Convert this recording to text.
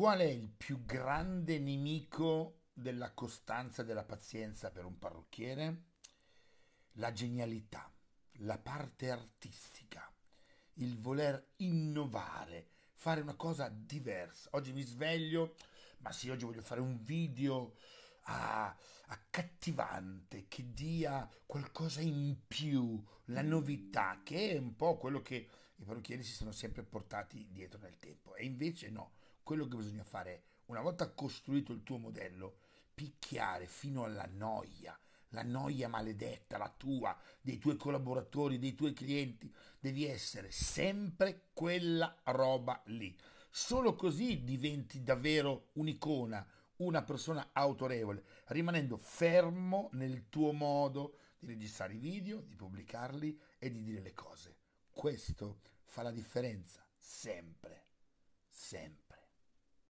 Qual è il più grande nemico della costanza e della pazienza per un parrucchiere? La genialità, la parte artistica, il voler innovare, fare una cosa diversa. Oggi mi sveglio, ma sì, oggi voglio fare un video accattivante, che dia qualcosa in più, la novità, che è un po' quello che i parrucchieri si sono sempre portati dietro nel tempo. E invece no quello che bisogna fare, una volta costruito il tuo modello, picchiare fino alla noia, la noia maledetta, la tua, dei tuoi collaboratori, dei tuoi clienti, devi essere sempre quella roba lì. Solo così diventi davvero un'icona, una persona autorevole, rimanendo fermo nel tuo modo di registrare i video, di pubblicarli e di dire le cose. Questo fa la differenza, sempre, sempre.